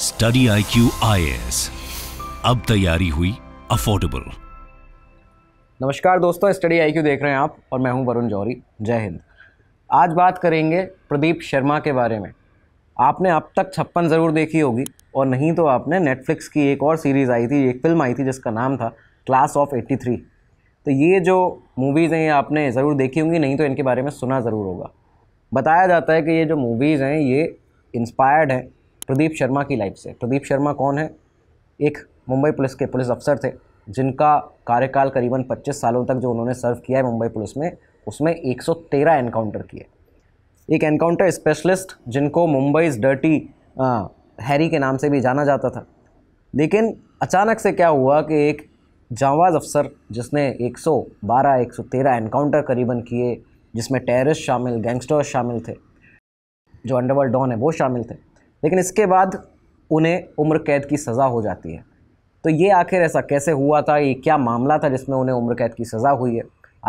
study I Q अब तैयारी हुई अफोर्डेबल नमस्कार दोस्तों स्टडी आई देख रहे हैं आप और मैं हूं वरुण जौहरी जय हिंद आज बात करेंगे प्रदीप शर्मा के बारे में आपने अब तक छप्पन ज़रूर देखी होगी और नहीं तो आपने नेटफ्लिक्स की एक और सीरीज़ आई थी एक फिल्म आई थी जिसका नाम था क्लास ऑफ 83 तो ये जो मूवीज़ हैं ये आपने ज़रूर देखी होंगी नहीं तो इनके बारे में सुना ज़रूर होगा बताया जाता है कि ये जो मूवीज़ हैं ये इंस्पायर्ड हैं प्रदीप शर्मा की लाइफ से प्रदीप शर्मा कौन है एक मुंबई पुलिस के पुलिस अफसर थे जिनका कार्यकाल करीबन 25 सालों तक जो उन्होंने सर्व किया है मुंबई पुलिस में उसमें 113 एनकाउंटर किए एक एनकाउंटर स्पेशलिस्ट जिनको मुंबई डर्टी हैरी के नाम से भी जाना जाता था लेकिन अचानक से क्या हुआ कि एक जावाज़ अफसर जिसने 112 113 एनकाउंटर करीबन किए जिसमें टेररिस्ट शामिल गैंगस्टर्स शामिल थे जो अंडरवर्ल्ड डॉन है वो शामिल थे लेकिन इसके बाद उन्हें उम्र कैद की सज़ा हो जाती है तो ये आखिर ऐसा कैसे हुआ था ये क्या मामला था जिसमें उन्हें उम्र कैद की सज़ा हुई है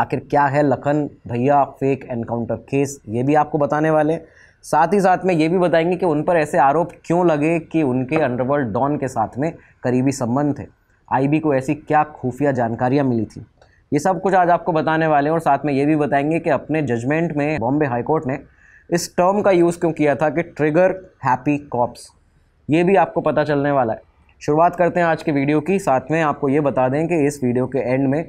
आखिर क्या है लखन भैया फेक एनकाउंटर केस ये भी आपको बताने वाले हैं साथ ही साथ में ये भी बताएंगे कि उन पर ऐसे आरोप क्यों लगे कि उनके अंडरवर्ल्ड डॉन के साथ में करीबी संबंध थे आईबी को ऐसी क्या खुफिया जानकारियाँ मिली थी ये सब कुछ आज आपको बताने वाले हैं और साथ में ये भी बताएंगे कि अपने जजमेंट में बॉम्बे हाईकोर्ट ने इस टर्म का यूज़ क्यों किया था कि ट्रिगर हैप्पी कॉप्स ये भी आपको पता चलने वाला है शुरुआत करते हैं आज के वीडियो की साथ में आपको ये बता दें कि इस वीडियो के एंड में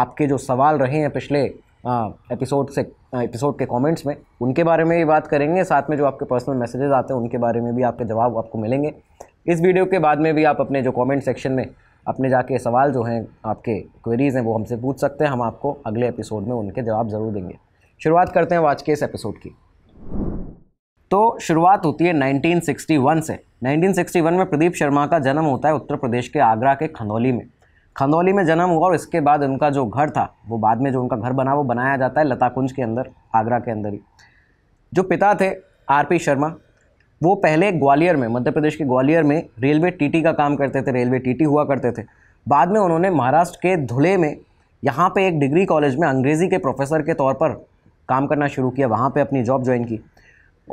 आपके जो सवाल रहे हैं पिछले एपिसोड से एपिसोड के कमेंट्स में उनके बारे में भी बात करेंगे साथ में जो आपके पर्सनल मैसेजेस आते हैं उनके बारे में भी आपके जवाब आपको मिलेंगे इस वीडियो के बाद में भी आप अपने जो कमेंट सेक्शन में अपने जाके सवाल जो हैं आपके क्वेरीज़ हैं वो हमसे पूछ सकते हैं हम आपको अगले एपिसोड में उनके जवाब ज़रूर देंगे शुरुआत करते हैं आज के इस एपिसोड की तो शुरुआत होती है 1961 से 1961 में प्रदीप शर्मा का जन्म होता है उत्तर प्रदेश के आगरा के खंदौली में खंदौली में जन्म हुआ और इसके बाद उनका जो घर था वो बाद में जो उनका घर बना वो बनाया जाता है लता कुंज के अंदर आगरा के अंदर ही जो पिता थे आर पी शर्मा वो पहले ग्वालियर में मध्य प्रदेश के ग्वालियर में रेलवे टीटी का काम करते थे रेलवे टीटी हुआ करते थे बाद में उन्होंने महाराष्ट्र के धुले में यहाँ पे एक डिग्री कॉलेज में अंग्रेज़ी के प्रोफेसर के तौर पर काम करना शुरू किया वहाँ पर अपनी जॉब ज्वाइन की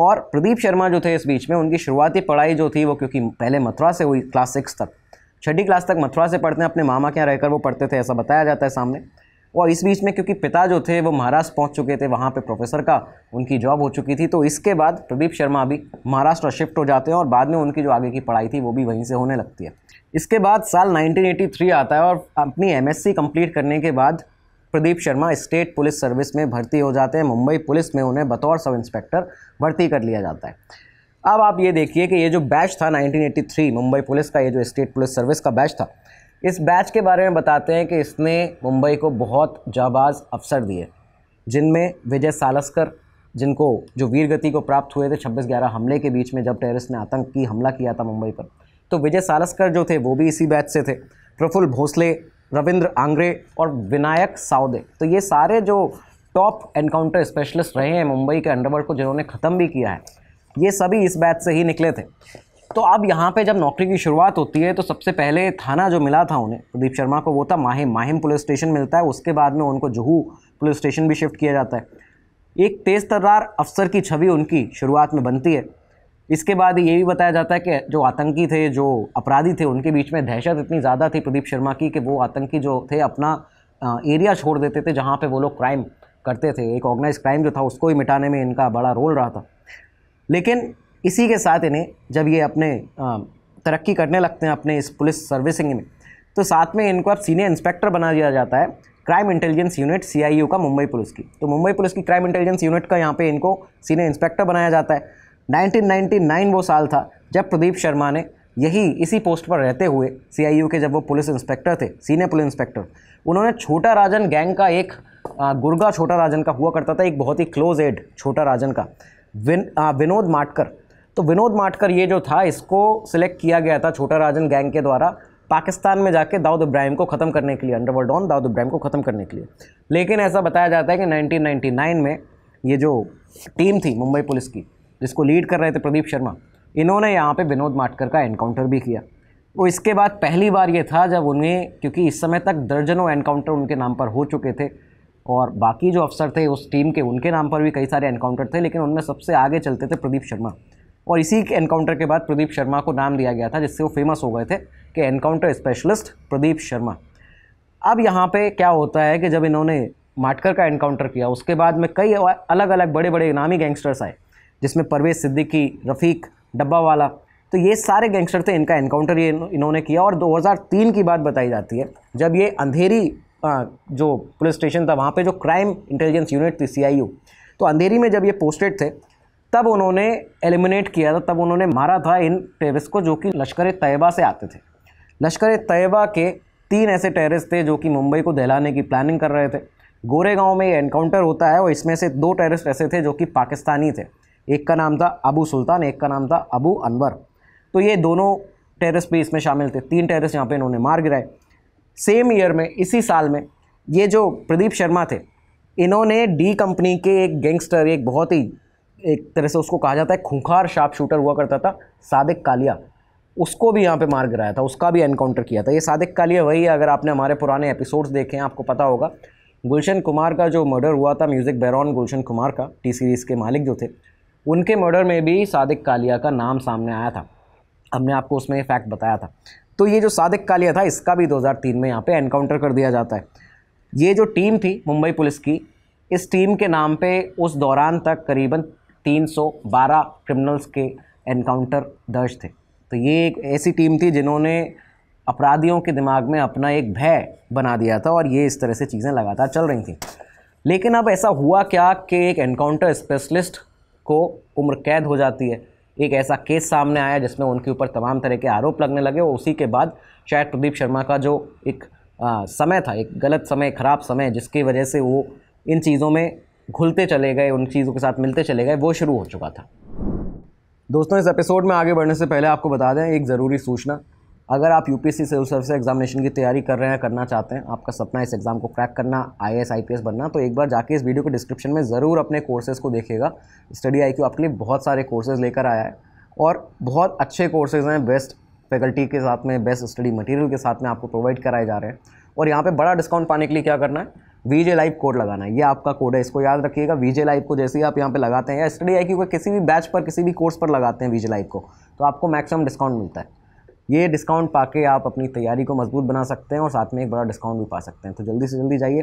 और प्रदीप शर्मा जो थे इस बीच में उनकी शुरुआती पढ़ाई जो थी वो क्योंकि पहले मथुरा से हुई क्लास सिक्स तक छठी क्लास तक मथुरा से पढ़ते हैं अपने मामा के यहाँ रहकर वो पढ़ते थे ऐसा बताया जाता है सामने और इस बीच में क्योंकि पिता जो थे वो महाराष्ट्र पहुंच चुके थे वहाँ पे प्रोफेसर का उनकी जॉब हो चुकी थी तो इसके बाद प्रदीप शर्मा भी महाराष्ट्र शिफ्ट हो जाते हैं और बाद में उनकी जो आगे की पढ़ाई थी वो भी वहीं से होने लगती है इसके बाद साल 1983 आता है और अपनी एमएससी कंप्लीट करने के बाद Pradeep Sharma state police service में भर्ती हो जाते हैं मुंबई पुलिस में उन्हें बतौर सब इंस्पेक्टर भर्ती कर लिया जाता है अब आप ये देखिए कि ये जो बैच था 1983 मुंबई पुलिस का ये जो स्टेट पुलिस सर्विस का बैच था इस बैच के बारे में बताते हैं कि इसने मुंबई को बहुत जाबाज अवसर दिए जिनमें विजय सालस्कर जिनको जो वीर गति को प्राप्त हुए थे छब्बीस ग्यारह हमले के बीच में जब टेररिस्ट ने आतंकी हमला किया था मुंबई पर तो विजय सालस्कर जो थे वो भी इसी बैच से थे प्रफुल्ल भोसले रविंद्र आंग्रे और विनायक साउदे तो ये सारे जो टॉप एनकाउंटर स्पेशलिस्ट रहे हैं मुंबई के अंडरवर्ल्ड को जिन्होंने ख़त्म भी किया है ये सभी इस बैच से ही निकले थे तो अब यहाँ पे जब नौकरी की शुरुआत होती है तो सबसे पहले थाना जो मिला था उन्हें प्रदीप शर्मा को वो था माहिम माहिम पुलिस स्टेशन मिलता है उसके बाद में उनको जुहू पुलिस स्टेशन भी शिफ्ट किया जाता है एक तेज़ तर्रार अफसर की छवि उनकी शुरुआत में बनती है इसके बाद ये भी बताया जाता है कि जो आतंकी थे जो अपराधी थे उनके बीच में दहशत इतनी ज़्यादा थी प्रदीप शर्मा की कि वो आतंकी जो थे अपना एरिया छोड़ देते थे जहाँ पे वो लोग क्राइम करते थे एक ऑर्गेनाइज क्राइम जो था उसको ही मिटाने में इनका बड़ा रोल रहा था लेकिन इसी के साथ इन्हें जब ये अपने तरक्की करने लगते हैं अपने इस पुलिस सर्विसिंग में तो साथ में इनको अब सीनियर इंस्पेक्टर बना दिया जाता है क्राइम इंटेलिजेंस यूनिट सी का मुंबई पुलिस की तो मुंबई पुलिस की क्राइम इंटेलिजेंस यूनिट का यहाँ पे इनको सीनियर इंस्पेक्टर बनाया जाता है 1999 वो साल था जब प्रदीप शर्मा ने यही इसी पोस्ट पर रहते हुए सी के जब वो पुलिस इंस्पेक्टर थे सीनियर पुलिस इंस्पेक्टर उन्होंने छोटा राजन गैंग का एक गुर्गा छोटा राजन का हुआ करता था एक बहुत ही क्लोज एड छोटा राजन का विन आ, विनोद माटकर तो विनोद माटकर ये जो था इसको सिलेक्ट किया गया था छोटा राजन गैंग के द्वारा पाकिस्तान में जाके दाऊद इब्राहिम को ख़त्म करने के लिए अंडरवर्ल्ड डॉन दाऊद इब्राहिम को ख़त्म करने के लिए लेकिन ऐसा बताया जाता है कि 1999 में ये जो टीम थी मुंबई पुलिस की जिसको लीड कर रहे थे प्रदीप शर्मा इन्होंने यहाँ पे विनोद माटकर का एनकाउंटर भी किया वो इसके बाद पहली बार ये था जब उन्हें क्योंकि इस समय तक दर्जनों एनकाउंटर उनके नाम पर हो चुके थे और बाकी जो अफसर थे उस टीम के उनके नाम पर भी कई सारे एनकाउंटर थे लेकिन उनमें सबसे आगे चलते थे प्रदीप शर्मा और इसी के एनकाउंटर के बाद प्रदीप शर्मा को नाम दिया गया था जिससे वो फेमस हो गए थे कि एनकाउंटर स्पेशलिस्ट प्रदीप शर्मा अब यहाँ पे क्या होता है कि जब इन्होंने माटकर का एनकाउंटर किया उसके बाद में कई अलग अलग बड़े बड़े इनामी गैंगस्टर्स आए जिसमें परवेज़ सिद्दीकी रफ़ीक डब्बा वाला तो ये सारे गैंगस्टर थे इनका एनकाउंटर ये इन्होंने किया और 2003 की बात बताई जाती है जब ये अंधेरी जो पुलिस स्टेशन था वहाँ पे जो क्राइम इंटेलिजेंस यूनिट थी सी तो अंधेरी में जब ये पोस्टेड थे तब उन्होंने एलिमिनेट किया था तब उन्होंने मारा था इन टेरिस को जो कि लश्कर तयबा से आते थे लश्कर तयबा के तीन ऐसे टेरिस थे जो कि मुंबई को दहलाने की प्लानिंग कर रहे थे गोरेगांव में ये एनकाउंटर होता है और इसमें से दो टेरिस्ट ऐसे थे जो कि पाकिस्तानी थे एक का नाम था अबू सुल्तान एक का नाम था अबू अनवर तो ये दोनों टेरिस भी इसमें शामिल थे तीन टेरिस यहाँ पे इन्होंने मार गिराए सेम ईयर में इसी साल में ये जो प्रदीप शर्मा थे इन्होंने डी कंपनी के एक गैंगस्टर एक बहुत ही एक तरह से उसको कहा जाता है खूंखार शार्प शूटर हुआ करता था सादिक कालिया उसको भी यहाँ पे मार गिराया था उसका भी एनकाउंटर किया था ये सादिक कालिया वही है अगर आपने हमारे पुराने एपिसोड्स देखे हैं आपको पता होगा गुलशन कुमार का जो मर्डर हुआ था म्यूज़िक बैरॉन गुलशन कुमार का टी सीरीज़ के मालिक जो थे उनके मर्डर में भी सादिक कालिया का नाम सामने आया था हमने आपको उसमें फैक्ट बताया था तो ये जो सादिक कालिया था इसका भी 2003 में यहाँ पे एनकाउंटर कर दिया जाता है ये जो टीम थी मुंबई पुलिस की इस टीम के नाम पे उस दौरान तक करीबन 312 क्रिमिनल्स के एनकाउंटर दर्ज थे तो ये एक ऐसी टीम थी जिन्होंने अपराधियों के दिमाग में अपना एक भय बना दिया था और ये इस तरह से चीज़ें लगातार चल रही थी लेकिन अब ऐसा हुआ क्या कि एक एनकाउंटर स्पेशलिस्ट को उम्र कैद हो जाती है एक ऐसा केस सामने आया जिसमें उनके ऊपर तमाम तरह के आरोप लगने लगे और उसी के बाद शायद प्रदीप शर्मा का जो एक आ, समय था एक गलत समय ख़राब समय जिसकी वजह से वो इन चीज़ों में घुलते चले गए उन चीज़ों के साथ मिलते चले गए वो शुरू हो चुका था दोस्तों इस एपिसोड में आगे बढ़ने से पहले आपको बता दें एक ज़रूरी सूचना अगर आप U P civil service examination की तैयारी कर रहे हैं करना चाहते हैं आपका सपना इस एग्ज़ाम को क्रैक करना आई एस बनना तो एक बार जाके इस वीडियो को डिस्क्रिप्शन में ज़रूर अपने कोर्सेज़ को देखेगा स्टडी आई आपके लिए बहुत सारे कोर्सेज़ लेकर आया है और बहुत अच्छे कोर्सेज़ हैं बेस्ट फैकल्टी के साथ में बेस्ट स्टडी मटेरियल के साथ में आपको प्रोवाइड कराए जा रहे हैं और यहाँ पे बड़ा डिस्काउंट पाने के लिए क्या करना है वीजे लाइव कोड लगाना है ये आपका कोड है इसको याद रखिएगा वीजे लाइव को जैसे ही आप यहाँ पे लगाते हैं या स्टडी आई क्यू किसी भी बैच पर किसी भी कोर्स पर लगाते हैं वीजे लाइव को तो आपको मैक्सिमम डिस्काउंट मिलता है ये डिस्काउंट पाके आप अपनी तैयारी को मजबूत बना सकते हैं और साथ में एक बड़ा डिस्काउंट भी पा सकते हैं तो जल्दी से जल्दी जाइए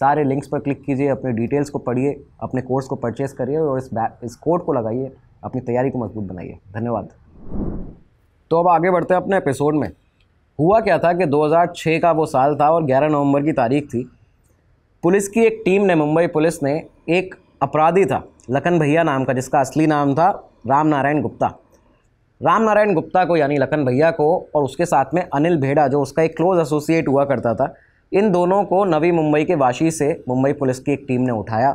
सारे लिंक्स पर क्लिक कीजिए अपने डिटेल्स को पढ़िए अपने कोर्स को परचेस करिए और इस इस कोड को लगाइए अपनी तैयारी को मजबूत बनाइए धन्यवाद तो अब आगे बढ़ते हैं अपने एपिसोड में हुआ क्या था कि 2006 का वो साल था और 11 नवंबर की तारीख थी पुलिस की एक टीम ने मुंबई पुलिस ने एक अपराधी था लखन भैया नाम का जिसका असली नाम था राम नारायण गुप्ता राम नारायण गुप्ता को यानी लखन भैया को और उसके साथ में अनिल भेड़ा जो उसका एक क्लोज एसोसिएट हुआ करता था इन दोनों को नवी मुंबई के वाशी से मुंबई पुलिस की एक टीम ने उठाया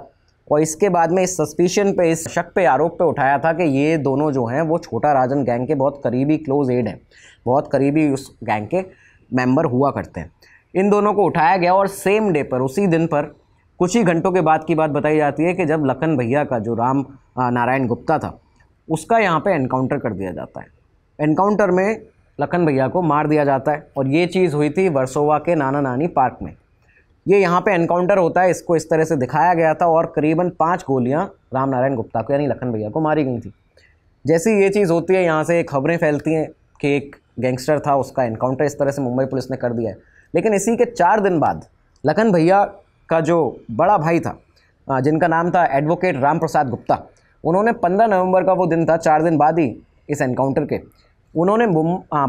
और इसके बाद में इस सस्पिशन पे इस शक पे आरोप पे उठाया था कि ये दोनों जो हैं वो छोटा राजन गैंग के बहुत करीबी क्लोज एड हैं बहुत करीबी उस गैंग के मेंबर हुआ करते हैं इन दोनों को उठाया गया और सेम डे पर उसी दिन पर कुछ ही घंटों के बाद की बात बताई जाती है कि जब लखन भैया का जो राम नारायण गुप्ता था उसका यहाँ पे एनकाउंटर कर दिया जाता है एनकाउंटर में लखन भैया को मार दिया जाता है और ये चीज़ हुई थी वर्सोवा के नाना नानी पार्क में ये यहाँ पे एनकाउंटर होता है इसको इस तरह से दिखाया गया था और करीबन पाँच गोलियाँ राम नारायण गुप्ता को यानी लखन भैया को मारी गई थी जैसी ये चीज़ होती है यहाँ से खबरें फैलती हैं कि एक गैंगस्टर था उसका एनकाउंटर इस तरह से मुंबई पुलिस ने कर दिया है लेकिन इसी के चार दिन बाद लखन भैया का जो बड़ा भाई था जिनका नाम था एडवोकेट राम प्रसाद गुप्ता उन्होंने 15 नवंबर का वो दिन था चार दिन बाद ही इस एनकाउंटर के उन्होंने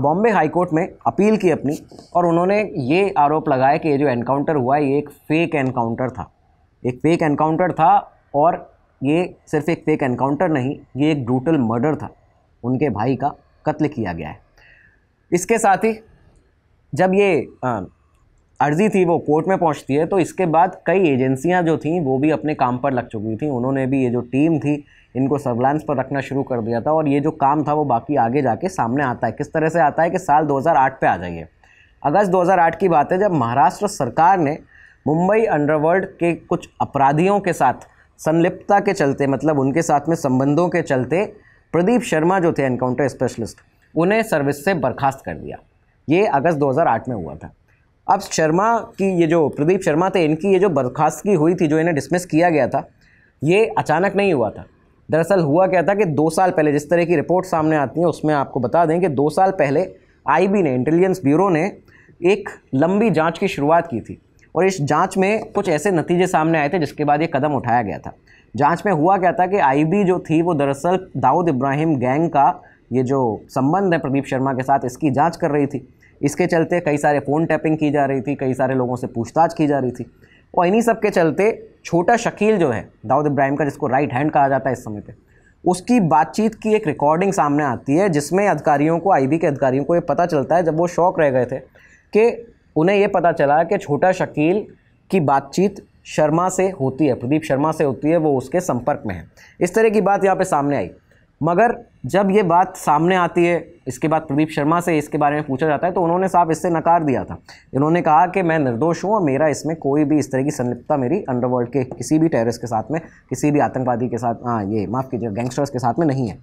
बॉम्बे हाईकोर्ट में अपील की अपनी और उन्होंने ये आरोप लगाया कि ये जो एनकाउंटर हुआ ये एक फ़ेक एनकाउंटर था एक फ़ेक एनकाउंटर था और ये सिर्फ एक फ़ेक एनकाउंटर नहीं ये एक ब्रूटल मर्डर था उनके भाई का कत्ल किया गया है इसके साथ ही जब ये अर्जी थी वो कोर्ट में पहुंचती है तो इसके बाद कई एजेंसियां जो थीं वो भी अपने काम पर लग चुकी थी उन्होंने भी ये जो टीम थी इनको सर्वलांस पर रखना शुरू कर दिया था और ये जो काम था वो बाकी आगे जाके सामने आता है किस तरह से आता है कि साल 2008 पे आ जाइए अगस्त 2008 की बात है जब महाराष्ट्र सरकार ने मुंबई अंडरवर्ल्ड के कुछ अपराधियों के साथ संलिप्तता के चलते मतलब उनके साथ में संबंधों के चलते प्रदीप शर्मा जो थे एनकाउंटर स्पेशलिस्ट उन्हें सर्विस से बर्खास्त कर दिया ये अगस्त 2008 में हुआ था अब शर्मा की ये जो प्रदीप शर्मा थे इनकी ये जो बर्खास्तगी हुई थी जो इन्हें डिसमिस किया गया था ये अचानक नहीं हुआ था दरअसल हुआ क्या था कि दो साल पहले जिस तरह की रिपोर्ट सामने आती है उसमें आपको बता दें कि दो साल पहले आई ने इंटेलिजेंस ब्यूरो ने एक लंबी जाँच की शुरुआत की थी और इस जाँच में कुछ ऐसे नतीजे सामने आए थे जिसके बाद ये कदम उठाया गया था जांच में हुआ क्या था कि आईबी जो थी वो दरअसल दाऊद इब्राहिम गैंग का ये जो संबंध है प्रदीप शर्मा के साथ इसकी जांच कर रही थी इसके चलते कई सारे फ़ोन टैपिंग की जा रही थी कई सारे लोगों से पूछताछ की जा रही थी और तो इन्हीं सब के चलते छोटा शकील जो है दाऊद इब्राहिम का जिसको राइट हैंड कहा जाता है इस समय पर उसकी बातचीत की एक रिकॉर्डिंग सामने आती है जिसमें अधिकारियों को आईबी के अधिकारियों को ये पता चलता है जब वो शौक रह गए थे कि उन्हें ये पता चला कि छोटा शकील की बातचीत शर्मा से होती है प्रदीप शर्मा से होती है वो उसके संपर्क में है इस तरह की बात यहाँ पे सामने आई मगर जब ये बात सामने आती है इसके बाद प्रदीप शर्मा से इसके बारे में पूछा जाता है तो उन्होंने साफ इससे नकार दिया था इन्होंने कहा कि मैं निर्दोष हूँ और मेरा इसमें कोई भी इस तरह की संलिप्तता मेरी अंडरवर्ल्ड के किसी भी टेररिस्ट के साथ में किसी भी आतंकवादी के साथ हाँ ये माफ़ कीजिए गैंगस्टर्स के साथ में नहीं है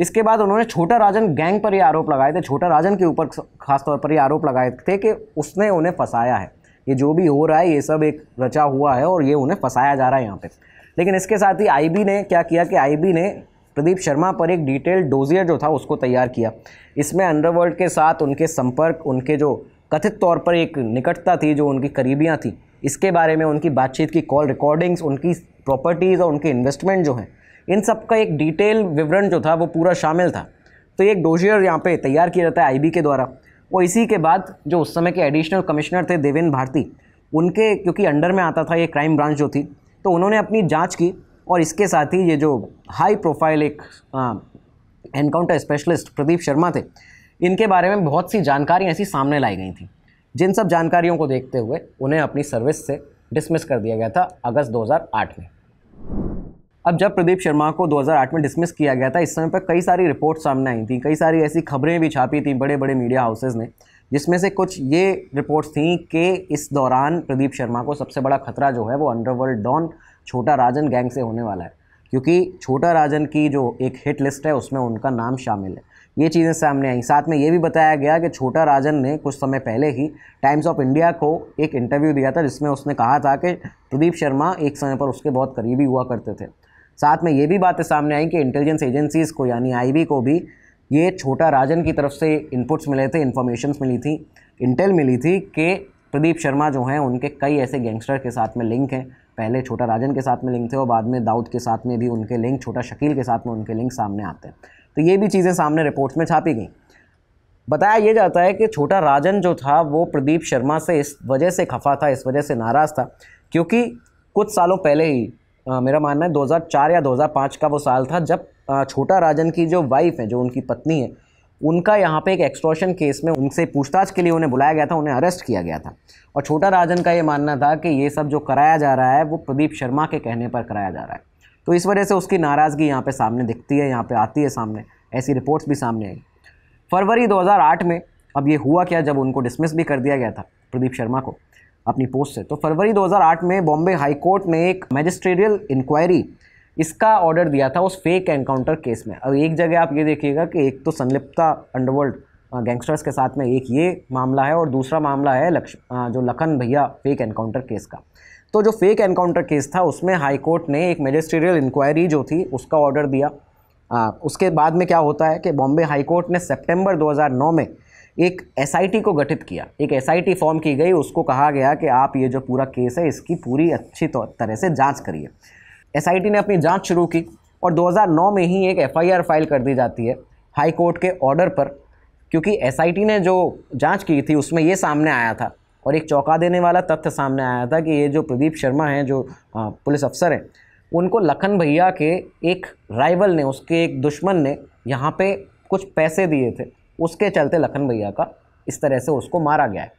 इसके बाद उन्होंने छोटा राजन गैंग पर ये आरोप लगाए थे छोटा राजन के ऊपर खासतौर पर ये आरोप लगाए थे कि उसने उन्हें फंसाया है ये जो भी हो रहा है ये सब एक रचा हुआ है और ये उन्हें फंसाया जा रहा है यहाँ पर लेकिन इसके साथ ही आईबी ने क्या किया कि आईबी ने प्रदीप शर्मा पर एक डिटेल डोजियर जो था उसको तैयार किया इसमें अंडरवर्ल्ड के साथ उनके संपर्क उनके जो कथित तौर पर एक निकटता थी जो उनकी करीबियाँ थी इसके बारे में उनकी बातचीत की कॉल रिकॉर्डिंग्स उनकी प्रॉपर्टीज़ और उनके इन्वेस्टमेंट जो हैं इन सब का एक डिटेल विवरण जो था वो पूरा शामिल था तो एक डोजियर यहाँ पे तैयार किया जाता है आईबी के द्वारा और इसी के बाद जो उस समय के एडिशनल कमिश्नर थे देवेंद्र भारती उनके क्योंकि अंडर में आता था ये क्राइम ब्रांच जो थी तो उन्होंने अपनी जाँच की और इसके साथ ही ये जो हाई प्रोफाइल एक एनकाउंटर स्पेशलिस्ट प्रदीप शर्मा थे इनके बारे में बहुत सी जानकारियाँ ऐसी सामने लाई गई थी जिन सब जानकारियों को देखते हुए उन्हें अपनी सर्विस से डिसमिस कर दिया गया था अगस्त 2008 में अब जब प्रदीप शर्मा को 2008 में डिसमिस किया गया था इस समय पर कई सारी रिपोर्ट सामने आई थी कई सारी ऐसी खबरें भी छापी थी बड़े बड़े मीडिया हाउसेज ने जिसमें से कुछ ये रिपोर्ट्स थी कि इस दौरान प्रदीप शर्मा को सबसे बड़ा खतरा जो है वो अंडरवर्ल्ड डॉन छोटा राजन गैंग से होने वाला है क्योंकि छोटा राजन की जो एक हिट लिस्ट है उसमें उनका नाम शामिल है ये चीज़ें सामने आई साथ में ये भी बताया गया कि छोटा राजन ने कुछ समय पहले ही टाइम्स ऑफ इंडिया को एक इंटरव्यू दिया था जिसमें उसने कहा था कि प्रदीप शर्मा एक समय पर उसके बहुत करीबी हुआ करते थे साथ में ये भी बातें सामने आई कि इंटेलिजेंस एजेंसीज़ को यानी आई को भी ये छोटा राजन की तरफ से इनपुट्स मिले थे इन्फॉर्मेशन मिली थी इंटेल मिली थी कि प्रदीप शर्मा जो हैं उनके कई ऐसे गैंगस्टर के साथ में लिंक हैं पहले छोटा राजन के साथ में लिंक थे और बाद में दाऊद के साथ में भी उनके लिंक छोटा शकील के साथ में उनके लिंक सामने आते हैं तो ये भी चीज़ें सामने रिपोर्ट्स में छापी गई बताया ये जाता है कि छोटा राजन जो था वो प्रदीप शर्मा से इस वजह से खफा था इस वजह से नाराज़ था क्योंकि कुछ सालों पहले ही आ, मेरा मानना है 2004 या 2005 का वो साल था जब छोटा राजन की जो वाइफ है जो उनकी पत्नी है उनका यहाँ पे एक एक्सट्रोशन केस में उनसे पूछताछ के लिए उन्हें बुलाया गया था उन्हें अरेस्ट किया गया था और छोटा राजन का ये मानना था कि ये सब जो कराया जा रहा है वो प्रदीप शर्मा के कहने पर कराया जा रहा है तो इस वजह से उसकी नाराज़गी यहाँ पे सामने दिखती है यहाँ पे आती है सामने ऐसी रिपोर्ट्स भी सामने आई फरवरी दो में अब ये हुआ क्या जब उनको डिसमिस भी कर दिया गया था प्रदीप शर्मा को अपनी पोस्ट से तो फरवरी 2008 में बॉम्बे हाईकोर्ट ने एक मैजिस्ट्रेरियल इंक्वायरी इसका ऑर्डर दिया था उस फेक एनकाउंटर केस में अब एक जगह आप ये देखिएगा कि एक तो संलिप्ता अंडरवर्ल्ड गैंगस्टर्स के साथ में एक ये मामला है और दूसरा मामला है लक्ष जो लखन भैया फेक एनकाउंटर केस का तो जो फेक एनकाउंटर केस था उसमें हाई कोर्ट ने एक मेजिस्ट्रियल इंक्वायरी जो थी उसका ऑर्डर दिया आ, उसके बाद में क्या होता है कि बॉम्बे हाई कोर्ट ने सितंबर 2009 में एक एसआईटी को गठित किया एक एसआईटी फॉर्म की गई उसको कहा गया कि आप ये जो पूरा केस है इसकी पूरी अच्छी तो- तरह से जाँच करिए एस ने अपनी जाँच शुरू की और दो में ही एक एफ फाइल कर दी जाती है हाई कोर्ट के ऑर्डर पर क्योंकि एस ने जो जांच की थी उसमें ये सामने आया था और एक चौंका देने वाला तथ्य सामने आया था कि ये जो प्रदीप शर्मा हैं जो पुलिस अफसर हैं उनको लखन भैया के एक राइवल ने उसके एक दुश्मन ने यहाँ पे कुछ पैसे दिए थे उसके चलते लखन भैया का इस तरह से उसको मारा गया है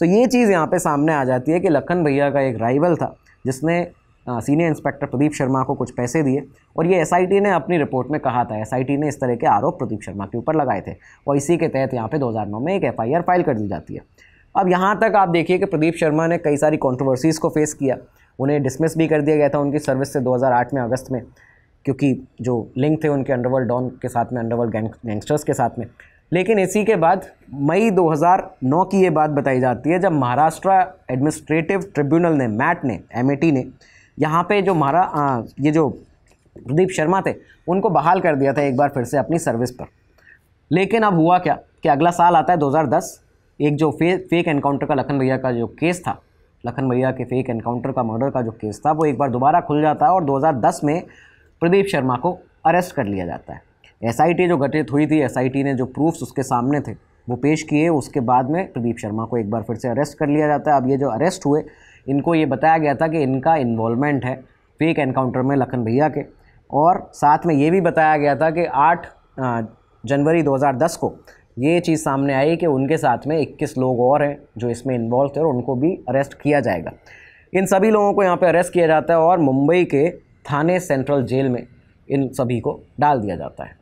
तो ये चीज़ यहाँ पे सामने आ जाती है कि लखन भैया का एक राइवल था जिसने सीनियर इंस्पेक्टर प्रदीप शर्मा को कुछ पैसे दिए और ये एसआईटी ने अपनी रिपोर्ट में कहा था एसआईटी ने इस तरह के आरोप प्रदीप शर्मा के ऊपर लगाए थे और इसी के तहत यहाँ पे 2009 में एक एफआईआर फाइल कर दी जाती है अब यहाँ तक आप देखिए कि प्रदीप शर्मा ने कई सारी कॉन्ट्रोवर्सीज़ को फेस किया उन्हें डिसमिस भी कर दिया गया था उनकी सर्विस से दो में अगस्त में क्योंकि जो लिंक थे उनके अंडरवर्ल्ड डॉन के साथ में अंडरवर्ल्ड गैंगस्टर्स के साथ में लेकिन इसी के बाद मई 2009 की ये बात बताई जाती है जब महाराष्ट्र एडमिनिस्ट्रेटिव ट्रिब्यूनल ने मैट ने एम ने यहाँ पे जो हमारा ये जो प्रदीप शर्मा थे उनको बहाल कर दिया था एक बार फिर से अपनी सर्विस पर लेकिन अब हुआ क्या कि अगला साल आता है 2010 एक जो फे, फेक एनकाउंटर का लखन भैया का जो केस था लखन भैया के फेक एनकाउंटर का मर्डर का जो केस था वो एक बार दोबारा खुल जाता है और 2010 में प्रदीप शर्मा को अरेस्ट कर लिया जाता है एस जो गठित हुई थी एस ने जो प्रूफ्स उसके सामने थे वो पेश किए उसके बाद में प्रदीप शर्मा को एक बार फिर से अरेस्ट कर लिया जाता है अब ये जो अरेस्ट हुए इनको ये बताया गया था कि इनका इन्वॉलमेंट है फेक एनकाउंटर में लखन भैया के और साथ में ये भी बताया गया था कि आठ जनवरी 2010 को ये चीज़ सामने आई कि उनके साथ में 21 लोग और हैं जो इसमें इन्वॉल्व थे और उनको भी अरेस्ट किया जाएगा इन सभी लोगों को यहाँ पे अरेस्ट किया जाता है और मुंबई के थाने सेंट्रल जेल में इन सभी को डाल दिया जाता है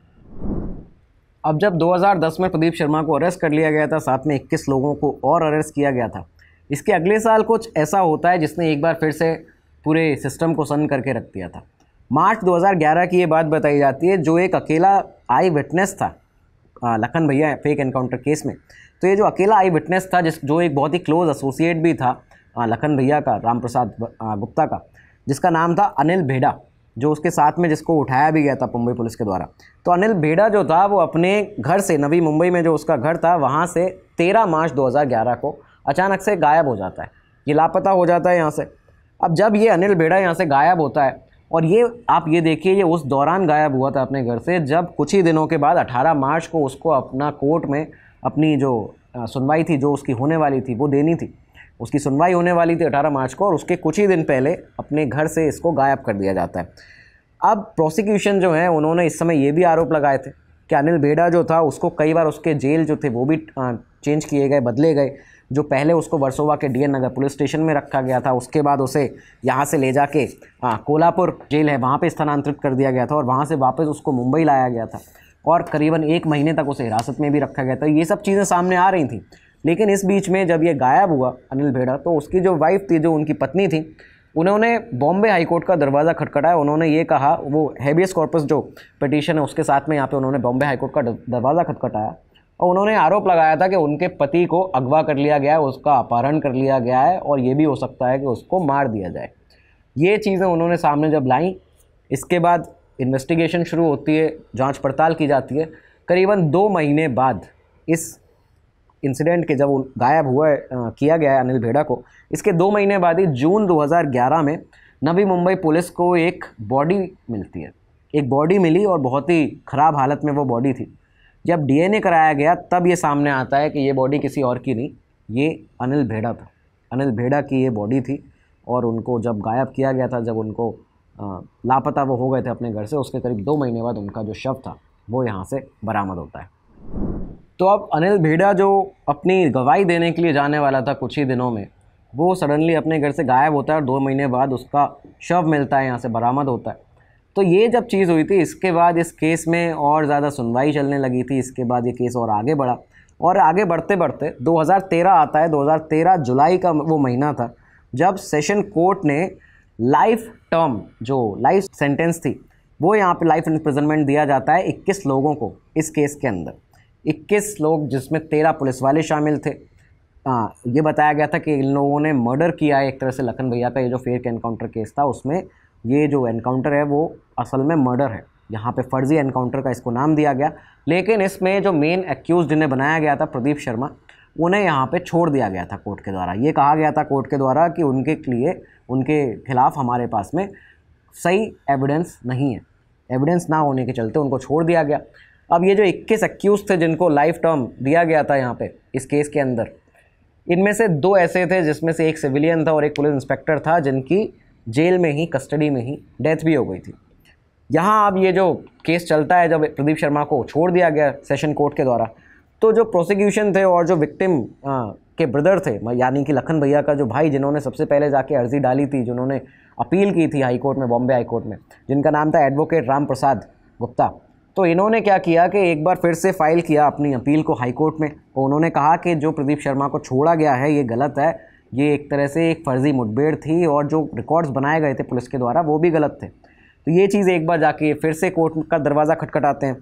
अब जब 2010 में प्रदीप शर्मा को अरेस्ट कर लिया गया था साथ में 21 लोगों को और अरेस्ट किया गया था इसके अगले साल कुछ ऐसा होता है जिसने एक बार फिर से पूरे सिस्टम को सन करके रख दिया था मार्च 2011 की ये बात बताई जाती है जो एक अकेला आई विटनेस था लखन भैया फेक एनकाउंटर केस में तो ये जो अकेला आई विटनेस था जिस जो एक बहुत ही क्लोज एसोसिएट भी था लखन भैया का राम प्रसाद गुप्ता का जिसका नाम था अनिल भेड़ा जो उसके साथ में जिसको उठाया भी गया था मुंबई पुलिस के द्वारा तो अनिल भेड़ा जो था वो अपने घर से नवी मुंबई में जो उसका घर था वहाँ से 13 मार्च 2011 को अचानक से गायब हो जाता है ये लापता हो जाता है यहाँ से अब जब ये अनिल बेड़ा यहाँ से गायब होता है और ये आप ये देखिए ये उस दौरान गायब हुआ था अपने घर से जब कुछ ही दिनों के बाद 18 मार्च को उसको अपना कोर्ट में अपनी जो सुनवाई थी जो उसकी होने वाली थी वो देनी थी उसकी सुनवाई होने वाली थी 18 मार्च को और उसके कुछ ही दिन पहले अपने घर से इसको गायब कर दिया जाता है अब प्रोसिक्यूशन जो है उन्होंने इस समय ये भी आरोप लगाए थे कि अनिल बेड़ा जो था उसको कई बार उसके जेल जो थे वो भी चेंज किए गए बदले गए जो पहले उसको वर्सोवा के डी नगर पुलिस स्टेशन में रखा गया था उसके बाद उसे यहाँ से ले जाके हाँ, कोल्हापुर जेल है वहाँ पर स्थानांतरित कर दिया गया था और वहाँ से वापस उसको मुंबई लाया गया था और करीबन एक महीने तक उसे हिरासत में भी रखा गया था ये सब चीज़ें सामने आ रही थी लेकिन इस बीच में जब ये गायब हुआ अनिल भेड़ा तो उसकी जो वाइफ थी जो उनकी पत्नी थी उन्होंने बॉम्बे हाईकोर्ट का दरवाज़ा खटखटाया उन्होंने ये कहा वो हैबियस कॉर्पस जो पटिशन है उसके साथ में यहाँ पे उन्होंने बॉम्बे हाईकोर्ट का दरवाज़ा खटखटाया और उन्होंने आरोप लगाया था कि उनके पति को अगवा कर लिया गया है उसका अपहरण कर लिया गया है और ये भी हो सकता है कि उसको मार दिया जाए ये चीज़ें उन्होंने सामने जब लाई इसके बाद इन्वेस्टिगेशन शुरू होती है जांच पड़ताल की जाती है करीबन दो महीने बाद इस इंसिडेंट के जब गायब हुआ है किया गया है अनिल भेड़ा को इसके दो महीने बाद ही जून 2011 में नवी मुंबई पुलिस को एक बॉडी मिलती है एक बॉडी मिली और बहुत ही ख़राब हालत में वो बॉडी थी जब डीएनए कराया गया तब ये सामने आता है कि ये बॉडी किसी और की नहीं ये अनिल भेड़ा था अनिल भेड़ा की ये बॉडी थी और उनको जब गायब किया गया था जब उनको लापता वो हो गए थे अपने घर से उसके करीब दो महीने बाद उनका जो शव था वो यहाँ से बरामद होता है तो अब अनिल भेड़ा जो अपनी गवाही देने के लिए जाने वाला था कुछ ही दिनों में वो सडनली अपने घर से गायब होता है और दो महीने बाद उसका शव मिलता है यहाँ से बरामद होता है तो ये जब चीज़ हुई थी इसके बाद इस केस में और ज़्यादा सुनवाई चलने लगी थी इसके बाद ये केस और आगे बढ़ा और आगे बढ़ते बढ़ते 2013 आता है 2013 जुलाई का वो महीना था जब सेशन कोर्ट ने लाइफ टर्म जो लाइफ सेंटेंस थी वो यहाँ पे लाइफ इम्प्रजनमेंट दिया जाता है 21 लोगों को इस केस के अंदर 21 लोग जिसमें 13 पुलिस वाले शामिल थे आ, ये बताया गया था कि इन लोगों ने मर्डर किया है एक तरह से लखन भैया का ये जो फेयर के एनकाउंटर केस था उसमें ये जो एनकाउंटर है वो असल में मर्डर है यहाँ पे फर्जी एनकाउंटर का इसको नाम दिया गया लेकिन इसमें जो मेन एक्यूज जिन्हें बनाया गया था प्रदीप शर्मा उन्हें यहाँ पे छोड़ दिया गया था कोर्ट के द्वारा ये कहा गया था कोर्ट के द्वारा कि उनके लिए उनके खिलाफ हमारे पास में सही एविडेंस नहीं है एविडेंस ना होने के चलते उनको छोड़ दिया गया अब ये जो 21 एक्यूज़ थे जिनको लाइफ टर्म दिया गया था यहाँ पे इस केस के अंदर इनमें से दो ऐसे थे जिसमें से एक सिविलियन था और एक पुलिस इंस्पेक्टर था जिनकी जेल में ही कस्टडी में ही डेथ भी हो गई थी यहाँ अब ये जो केस चलता है जब प्रदीप शर्मा को छोड़ दिया गया सेशन कोर्ट के द्वारा तो जो प्रोसिक्यूशन थे और जो विक्टिम के ब्रदर थे यानी कि लखन भैया का जो भाई जिन्होंने सबसे पहले जाके अर्जी डाली थी जिन्होंने अपील की थी हाईकोर्ट में बॉम्बे हाईकोर्ट में जिनका नाम था एडवोकेट राम प्रसाद गुप्ता तो इन्होंने क्या किया कि एक बार फिर से फाइल किया अपनी अपील को हाईकोर्ट में तो उन्होंने कहा कि जो प्रदीप शर्मा को छोड़ा गया है ये गलत है ये एक तरह से एक फ़र्ज़ी मुठभेड़ थी और जो रिकॉर्ड्स बनाए गए थे पुलिस के द्वारा वो भी गलत थे तो ये चीज़ एक बार जाके फिर से कोर्ट का दरवाज़ा खटखटाते हैं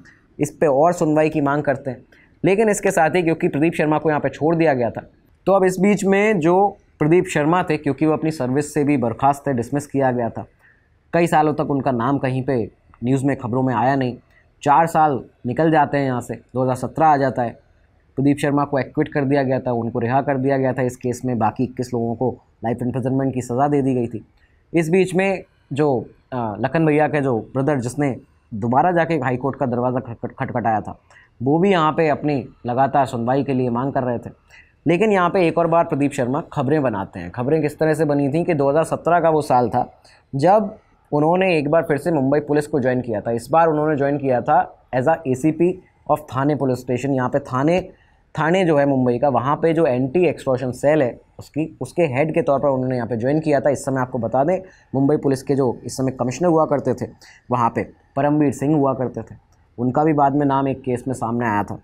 इस पर और सुनवाई की मांग करते हैं लेकिन इसके साथ ही क्योंकि प्रदीप शर्मा को यहाँ पर छोड़ दिया गया था तो अब इस बीच में जो प्रदीप शर्मा थे क्योंकि वो अपनी सर्विस से भी बर्खास्त थे डिसमिस किया गया था कई सालों तक उनका नाम कहीं पे न्यूज़ में खबरों में आया नहीं चार साल निकल जाते हैं यहाँ से 2017 आ जाता है प्रदीप शर्मा को एक्विट कर दिया गया था उनको रिहा कर दिया गया था इस केस में बाकी इक्कीस लोगों को लाइफ इम्प्रिजनमेंट की सज़ा दे दी गई थी इस बीच में जो लखन भैया के जो ब्रदर जिसने दोबारा जाके हाईकोर्ट का दरवाज़ा खटखटाया था वो भी यहाँ पे अपनी लगातार सुनवाई के लिए मांग कर रहे थे लेकिन यहाँ पे एक और बार प्रदीप शर्मा खबरें बनाते हैं खबरें किस तरह से बनी थी कि 2017 का वो साल था जब उन्होंने एक बार फिर से मुंबई पुलिस को ज्वाइन किया था इस बार उन्होंने ज्वाइन किया था एज आ ए ऑफ थाने पुलिस स्टेशन यहाँ पे थाने थाने जो है मुंबई का वहाँ पे जो एंटी एक्सटॉर्शन सेल है उसकी उसके हेड के तौर पर उन्होंने यहाँ पे ज्वाइन किया था इस समय आपको बता दें मुंबई पुलिस के जो इस समय कमिश्नर हुआ करते थे वहाँ पे परमवीर सिंह हुआ करते थे उनका भी बाद में नाम एक केस में सामने आया था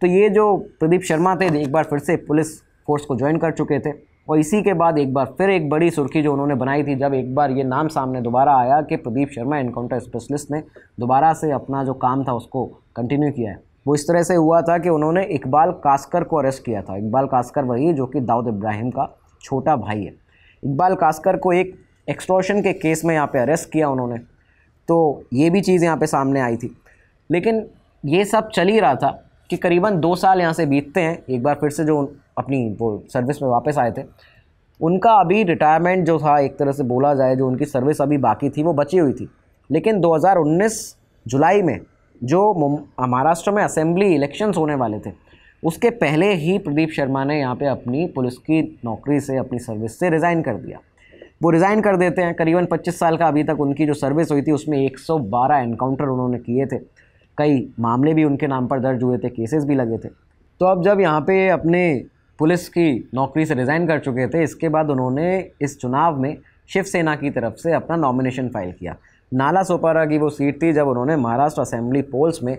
तो ये जो प्रदीप शर्मा थे एक बार फिर से पुलिस फोर्स को ज्वाइन कर चुके थे और इसी के बाद एक बार फिर एक बड़ी सुर्खी जो उन्होंने बनाई थी जब एक बार ये नाम सामने दोबारा आया कि प्रदीप शर्मा इनकाउंटर स्पेशलिस्ट ने दोबारा से अपना जो काम था उसको कंटिन्यू किया है वो इस तरह से हुआ था कि उन्होंने इकबाल कास्कर को अरेस्ट किया था इकबाल कास्कर वही जो कि दाऊद इब्राहिम का छोटा भाई है इकबाल कास्कर को एक एक्सटोशन के केस में यहाँ पे अरेस्ट किया उन्होंने तो ये भी चीज़ यहाँ पे सामने आई थी लेकिन ये सब चल ही रहा था कि करीबन दो साल यहाँ से बीतते हैं एक बार फिर से जो अपनी वो सर्विस में वापस आए थे उनका अभी रिटायरमेंट जो था एक तरह से बोला जाए जो उनकी सर्विस अभी बाकी थी वो बची हुई थी लेकिन 2019 जुलाई में जो महाराष्ट्र में असेंबली इलेक्शंस होने वाले थे उसके पहले ही प्रदीप शर्मा ने यहाँ पे अपनी पुलिस की नौकरी से अपनी सर्विस से रिज़ाइन कर दिया वो रिज़ाइन कर देते हैं करीबन 25 साल का अभी तक उनकी जो सर्विस हुई थी उसमें 112 एनकाउंटर उन्होंने किए थे कई मामले भी उनके नाम पर दर्ज हुए थे केसेस भी लगे थे तो अब जब यहाँ पे अपने पुलिस की नौकरी से रिज़ाइन कर चुके थे इसके बाद उन्होंने इस चुनाव में शिवसेना की तरफ से अपना नॉमिनेशन फाइल किया नाला सोपारा की वो सीट थी जब उन्होंने महाराष्ट्र असेंबली पोल्स में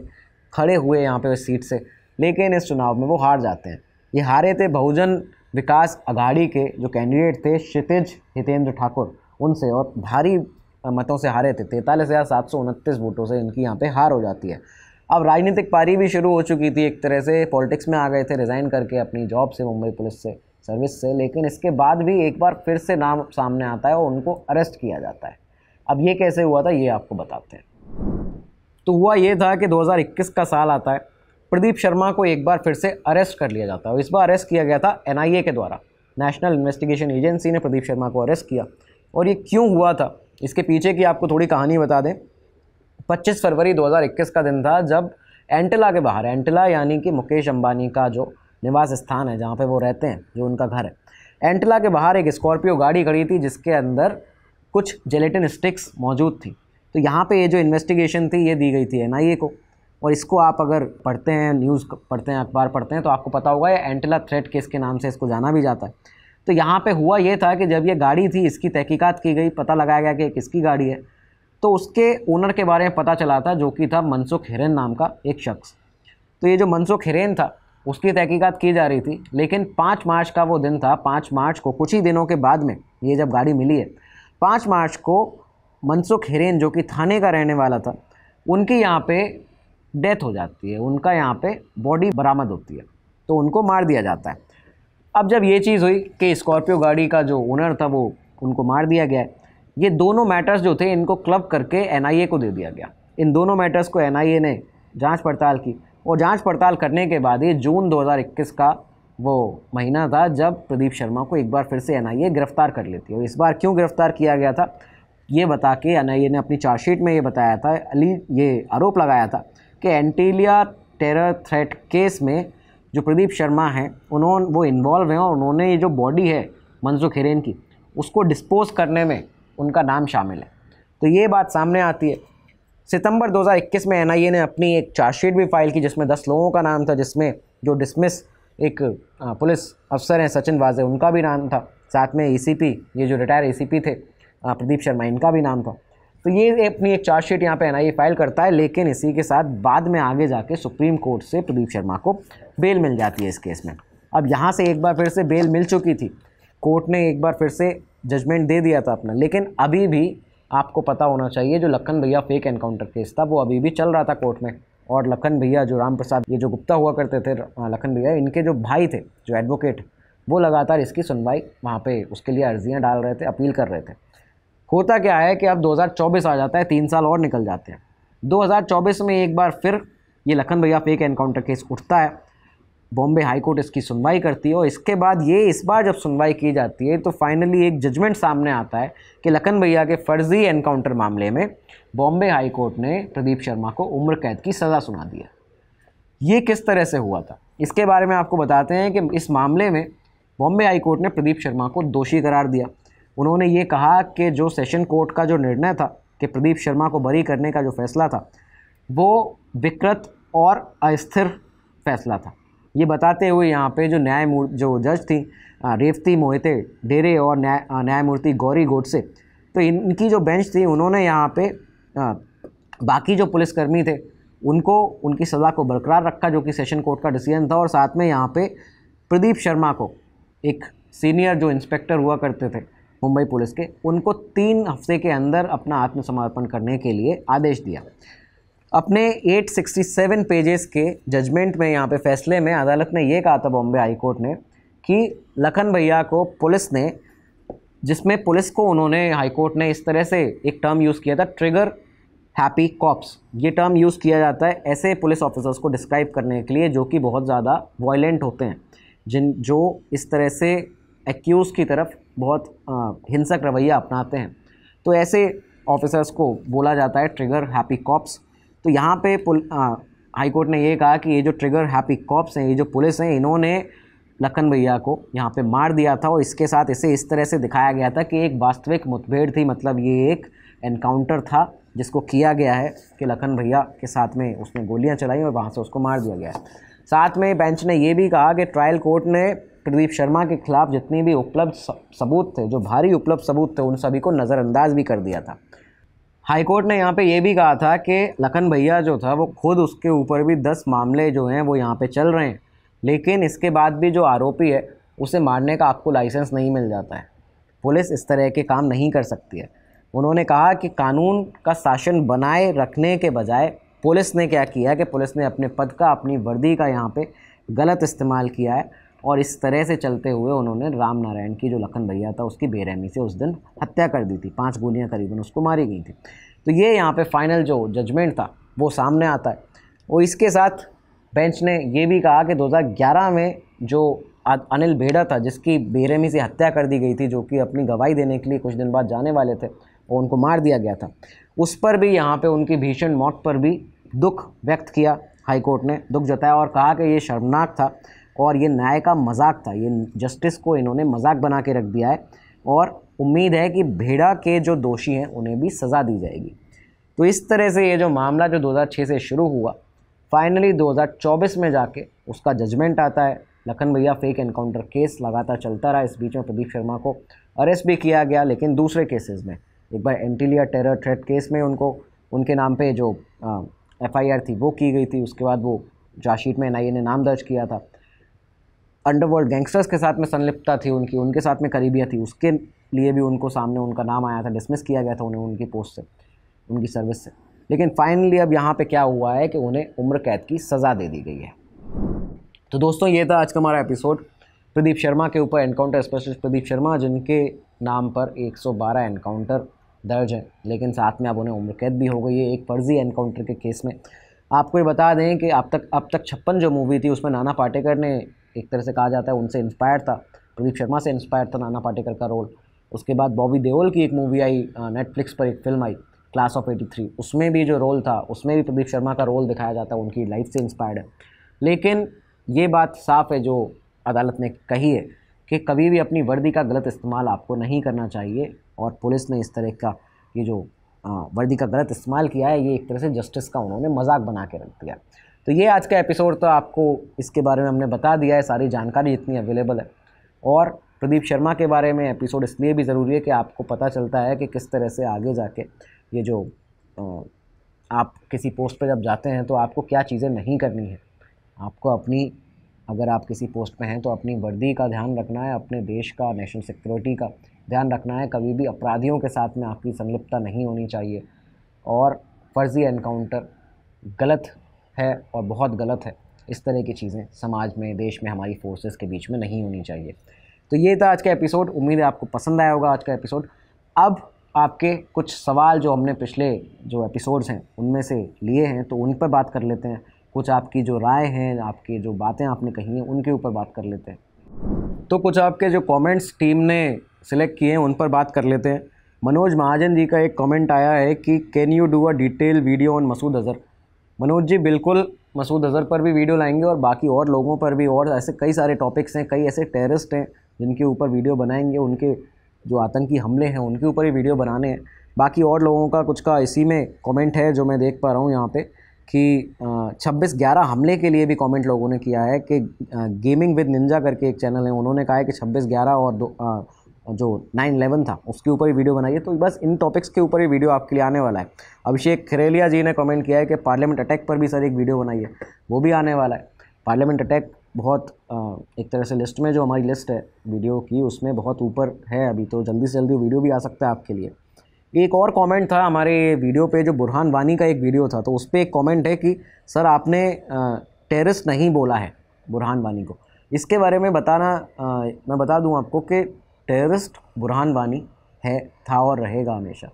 खड़े हुए यहाँ पे उस सीट से लेकिन इस चुनाव में वो हार जाते हैं ये हारे थे बहुजन विकास अघाड़ी के जो कैंडिडेट थे क्षितिज हितेंद्र ठाकुर उनसे और भारी मतों से हारे थे तैंतालीस हज़ार सात सौ उनतीस वोटों से इनकी यहाँ पे हार हो जाती है अब राजनीतिक पारी भी शुरू हो चुकी थी एक तरह से पॉलिटिक्स में आ गए थे रिज़ाइन करके अपनी जॉब से मुंबई पुलिस से सर्विस से लेकिन इसके बाद भी एक बार फिर से नाम सामने आता है और उनको अरेस्ट किया जाता है अब ये कैसे हुआ था ये आपको बताते हैं तो हुआ ये था कि 2021 का साल आता है प्रदीप शर्मा को एक बार फिर से अरेस्ट कर लिया जाता है इस बार अरेस्ट किया गया था एन के द्वारा नेशनल इन्वेस्टिगेशन एजेंसी ने प्रदीप शर्मा को अरेस्ट किया और ये क्यों हुआ था इसके पीछे की आपको थोड़ी कहानी बता दें 25 फरवरी 2021 का दिन था जब एंटला के बाहर एंटला यानी कि मुकेश अंबानी का जो निवास स्थान है जहाँ पर वो रहते हैं जो उनका घर है एंटला के बाहर एक स्कॉर्पियो गाड़ी खड़ी थी जिसके अंदर कुछ जेलेटिन स्टिक्स मौजूद थी तो यहाँ पे ये जो इन्वेस्टिगेशन थी ये दी गई थी एन को और इसको आप अगर पढ़ते हैं न्यूज़ पढ़ते हैं अखबार पढ़ते हैं तो आपको पता होगा ये एंटला थ्रेट केस के नाम से इसको जाना भी जाता है तो यहाँ पे हुआ ये था कि जब ये गाड़ी थी इसकी तहकीकात की गई पता लगाया गया कि किसकी गाड़ी है तो उसके ओनर के बारे में पता चला था जो कि था मनसुख हिरेन नाम का एक शख्स तो ये जो मनसुख हिरेन था उसकी तहकीकात की जा रही थी लेकिन पाँच मार्च का वो दिन था पाँच मार्च को कुछ ही दिनों के बाद में ये जब गाड़ी मिली है पाँच मार्च को मनसुख हिरेन जो कि थाने का रहने वाला था उनकी यहाँ पे डेथ हो जाती है उनका यहाँ पे बॉडी बरामद होती है तो उनको मार दिया जाता है अब जब ये चीज़ हुई कि स्कॉर्पियो गाड़ी का जो ओनर था वो उनको मार दिया गया है ये दोनों मैटर्स जो थे इनको क्लब करके एन को दे दिया गया इन दोनों मैटर्स को एन ने जांच पड़ताल की और जांच पड़ताल करने के बाद ये जून 2021 का वो महीना था जब प्रदीप शर्मा को एक बार फिर से एन गिरफ्तार कर लेती है और इस बार क्यों गिरफ्तार किया गया था ये बता के एन ने अपनी चार्जशीट में ये बताया था अली ये आरोप लगाया था कि एंटीलिया टेरर थ्रेट केस में जो प्रदीप शर्मा हैं उन्होंने वो इन्वॉल्व हैं और उन्होंने ये जो बॉडी है मनसुख हिरेन की उसको डिस्पोज करने में उनका नाम शामिल है तो ये बात सामने आती है सितंबर 2021 में एनआईए ने अपनी एक चार्जशीट भी फाइल की जिसमें 10 लोगों का नाम था जिसमें जो डिसमिस एक पुलिस अफसर हैं सचिन वाजे उनका भी नाम था साथ में ए e ये जो रिटायर ए e थे प्रदीप शर्मा इनका भी नाम था तो ये अपनी एक चार्जशीट यहाँ पे आई फाइल करता है लेकिन इसी के साथ बाद में आगे जाके सुप्रीम कोर्ट से प्रदीप शर्मा को बेल मिल जाती है इस केस में अब यहाँ से एक बार फिर से बेल मिल चुकी थी कोर्ट ने एक बार फिर से जजमेंट दे दिया था अपना लेकिन अभी भी आपको पता होना चाहिए जो लखन भैया फेक एनकाउंटर केस था वो अभी भी चल रहा था कोर्ट में और लखन भैया जो राम प्रसाद ये जो गुप्ता हुआ करते थे लखन भैया इनके जो भाई थे जो एडवोकेट वो लगातार इसकी सुनवाई वहाँ पे उसके लिए अर्जियाँ डाल रहे थे अपील कर रहे थे होता क्या है कि अब 2024 आ जाता है तीन साल और निकल जाते हैं 2024 में एक बार फिर ये लखन भैया पे एक एनकाउंटर केस उठता है बॉम्बे हाई कोर्ट इसकी सुनवाई करती है और इसके बाद ये इस बार जब सुनवाई की जाती है तो फाइनली एक जजमेंट सामने आता है कि लखन भैया के फर्जी एनकाउंटर मामले में बॉम्बे हाई कोर्ट ने प्रदीप शर्मा को उम्र कैद की सज़ा सुना दिया ये किस तरह से हुआ था इसके बारे में आपको बताते हैं कि इस मामले में बॉम्बे हाई कोर्ट ने प्रदीप शर्मा को दोषी करार दिया उन्होंने ये कहा कि जो सेशन कोर्ट का जो निर्णय था कि प्रदीप शर्मा को बरी करने का जो फैसला था वो विकृत और अस्थिर फैसला था ये बताते हुए यहाँ पे जो न्यायमूर्ति जो जज थी रेवती मोहिते डेरे और न्याय न्यायमूर्ति गौरी गोडसे तो इनकी जो बेंच थी उन्होंने यहाँ पे आ, बाकी जो पुलिसकर्मी थे उनको उनकी सज़ा को बरकरार रखा जो कि सेशन कोर्ट का डिसीजन था और साथ में यहाँ पे प्रदीप शर्मा को एक सीनियर जो इंस्पेक्टर हुआ करते थे मुंबई पुलिस के उनको तीन हफ्ते के अंदर अपना आत्मसमर्पण करने के लिए आदेश दिया अपने 867 पेजेस के जजमेंट में यहाँ पे फैसले में अदालत ने ये कहा था बॉम्बे हाई कोर्ट ने कि लखन भैया को पुलिस ने जिसमें पुलिस को उन्होंने हाई कोर्ट ने इस तरह से एक टर्म यूज़ किया था ट्रिगर हैप्पी कॉप्स ये टर्म यूज़ किया जाता है ऐसे पुलिस ऑफिसर्स को डिस्क्राइब करने के लिए जो कि बहुत ज़्यादा वॉयेंट होते हैं जिन जो इस तरह से एक्यूज़ की तरफ बहुत आ, हिंसक रवैया अपनाते हैं तो ऐसे ऑफिसर्स को बोला जाता है ट्रिगर हैप्पी कॉप्स तो यहाँ पे हाईकोर्ट ने ये कहा कि ये जो ट्रिगर हैप्पी कॉप्स हैं ये जो पुलिस हैं इन्होंने लखन भैया को यहाँ पे मार दिया था और इसके साथ इसे इस तरह से दिखाया गया था कि एक वास्तविक मुठभेड़ थी मतलब ये एक एनकाउंटर था जिसको किया गया है कि लखन भैया के साथ में उसने गोलियाँ चलाई और वहाँ से उसको मार दिया गया है साथ में बेंच ने ये भी कहा कि ट्रायल कोर्ट ने प्रदीप शर्मा के खिलाफ जितने भी उपलब्ध सबूत थे जो भारी उपलब्ध सबूत थे उन सभी को नज़रअंदाज भी कर दिया था हाईकोर्ट ने यहाँ पे ये भी कहा था कि लखन भैया जो था वो खुद उसके ऊपर भी दस मामले जो हैं वो यहाँ पे चल रहे हैं लेकिन इसके बाद भी जो आरोपी है उसे मारने का आपको लाइसेंस नहीं मिल जाता है पुलिस इस तरह के काम नहीं कर सकती है उन्होंने कहा कि कानून का शासन बनाए रखने के बजाय पुलिस ने क्या किया कि पुलिस ने अपने पद का अपनी वर्दी का यहाँ पे गलत इस्तेमाल किया है और इस तरह से चलते हुए उन्होंने राम नारायण की जो लखन भैया था उसकी बेरहमी से उस दिन हत्या कर दी थी पाँच गोलियाँ करीबन उसको मारी गई थी तो ये यहाँ पे फाइनल जो जजमेंट था वो सामने आता है और इसके साथ बेंच ने ये भी कहा कि 2011 में जो अनिल भेड़ा था जिसकी बेरहमी से हत्या कर दी गई थी जो कि अपनी गवाही देने के लिए कुछ दिन बाद जाने वाले थे और उनको मार दिया गया था उस पर भी यहाँ पे उनकी भीषण मौत पर भी दुख व्यक्त किया हाईकोर्ट ने दुख जताया और कहा कि ये शर्मनाक था और ये न्याय का मजाक था ये जस्टिस को इन्होंने मजाक बना के रख दिया है और उम्मीद है कि भेड़ा के जो दोषी हैं उन्हें भी सज़ा दी जाएगी तो इस तरह से ये जो मामला जो 2006 से शुरू हुआ फाइनली 2024 में जाके उसका जजमेंट आता है लखन भैया फेक एनकाउंटर केस लगातार चलता रहा इस बीच में प्रदीप शर्मा को अरेस्ट भी किया गया लेकिन दूसरे केसेस में एक बार एंटीलिया टेरर थ्रेट केस में उनको उनके नाम पे जो एफआईआर थी वो की गई थी उसके बाद वो चार्जशीट में एन ने नाम दर्ज किया था अंडरवर्ल्ड गैंगस्टर्स के साथ में संलिप्तता थी उनकी उनके साथ में करीबियाँ थी उसके लिए भी उनको सामने उनका नाम आया था डिसमिस किया गया था उन्हें उनकी पोस्ट से उनकी सर्विस से लेकिन फाइनली अब यहाँ पे क्या हुआ है कि उन्हें उम्र कैद की सज़ा दे दी गई है तो दोस्तों ये था आज का हमारा एपिसोड प्रदीप शर्मा के ऊपर एनकाउंटर स्पेशलिस्ट प्रदीप शर्मा जिनके नाम पर 112 एनकाउंटर दर्ज है लेकिन साथ में अब उन्हें उम्र कैद भी हो गई है एक फर्जी एनकाउंटर के केस में आपको ये बता दें कि अब तक अब तक छप्पन जो मूवी थी उसमें नाना पाटेकर ने एक तरह से कहा जाता है उनसे इंस्पायर था प्रदीप शर्मा से इंस्पायर था नाना पाटेकर का रोल उसके बाद बॉबी देओल की एक मूवी आई नेटफ्लिक्स पर एक फिल्म आई क्लास ऑफ एटी थ्री उसमें भी जो रोल था उसमें भी प्रदीप शर्मा का रोल दिखाया जाता है उनकी लाइफ से इंस्पायर्ड है लेकिन ये बात साफ है जो अदालत ने कही है कि कभी भी अपनी वर्दी का गलत इस्तेमाल आपको नहीं करना चाहिए और पुलिस ने इस तरह का ये जो वर्दी का गलत इस्तेमाल किया है ये एक तरह से जस्टिस का उन्होंने मजाक बना के रख दिया तो ये आज का एपिसोड तो आपको इसके बारे में हमने बता दिया है सारी जानकारी इतनी अवेलेबल है और प्रदीप शर्मा के बारे में एपिसोड इसलिए भी ज़रूरी है कि आपको पता चलता है कि किस तरह से आगे जाके ये जो आप किसी पोस्ट पर जब जाते हैं तो आपको क्या चीज़ें नहीं करनी है आपको अपनी अगर आप किसी पोस्ट पर हैं तो अपनी वर्दी का ध्यान रखना है अपने देश का नेशनल सिक्योरिटी का ध्यान रखना है कभी भी अपराधियों के साथ में आपकी संलिप्तता नहीं होनी चाहिए और फर्जी एनकाउंटर गलत है और बहुत गलत है इस तरह की चीज़ें समाज में देश में हमारी फोर्सेस के बीच में नहीं होनी चाहिए तो ये था आज का एपिसोड उम्मीद है आपको पसंद आया होगा आज का एपिसोड अब आपके कुछ सवाल जो हमने पिछले जो एपिसोड्स हैं उनमें से लिए हैं तो उन पर बात कर लेते हैं कुछ आपकी जो राय हैं आपकी जो बातें आपने कही हैं उनके ऊपर बात कर लेते हैं तो कुछ आपके जो कमेंट्स टीम ने सिलेक्ट किए हैं उन पर बात कर लेते हैं मनोज महाजन जी का एक कमेंट आया है कि can you do a detail video on Masood Azhar Manoj ji बिल्कुल मसूद अज़हर पर भी वीडियो लाएंगे और बाकी और लोगों पर भी और ऐसे कई सारे टॉपिक्स हैं कई ऐसे टेररिस्ट हैं जिनके ऊपर वीडियो बनाएंगे उनके जो आतंकी हमले हैं उनके ऊपर ही वीडियो बनाने हैं बाकी और लोगों का कुछ का इसी में कमेंट है जो मैं देख पा रहा हूँ यहाँ पे कि छब्बीस ग्यारह हमले के लिए भी कमेंट लोगों ने किया है कि गेमिंग विद निंजा करके एक चैनल है उन्होंने कहा है कि छब्बीस ग्यारह और दो जो नाइन इलेवन था उसके ऊपर ही वीडियो बनाइए तो बस इन टॉपिक्स के ऊपर ही वीडियो आपके लिए आने वाला है अभिषेक खरेलिया जी ने कमेंट किया है कि पार्लियामेंट अटैक पर भी सर एक वीडियो बनाइए वो भी आने वाला है पार्लियामेंट अटैक बहुत एक तरह से लिस्ट में जो हमारी लिस्ट है वीडियो की उसमें बहुत ऊपर है अभी तो जल्दी से जल्दी वीडियो भी आ सकता है आपके लिए एक और कमेंट था हमारे वीडियो पे जो बुरहान वानी का एक वीडियो था तो उस पर एक कमेंट है कि सर आपने टेररिस्ट नहीं बोला है बुरहान वानी को इसके बारे में बताना मैं बता दूं आपको कि टेररिस्ट बुरहान वानी है था और रहेगा हमेशा